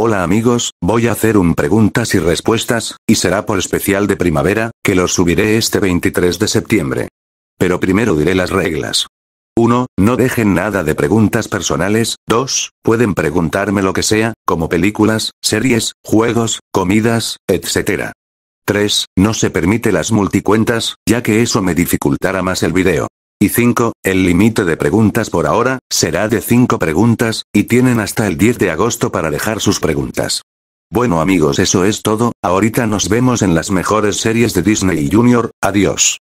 Hola amigos, voy a hacer un preguntas y respuestas, y será por especial de primavera, que lo subiré este 23 de septiembre. Pero primero diré las reglas. 1. No dejen nada de preguntas personales. 2. Pueden preguntarme lo que sea, como películas, series, juegos, comidas, etc. 3. No se permite las multicuentas, ya que eso me dificultará más el video. Y 5, el límite de preguntas por ahora, será de 5 preguntas, y tienen hasta el 10 de agosto para dejar sus preguntas. Bueno amigos eso es todo, ahorita nos vemos en las mejores series de Disney Junior, adiós.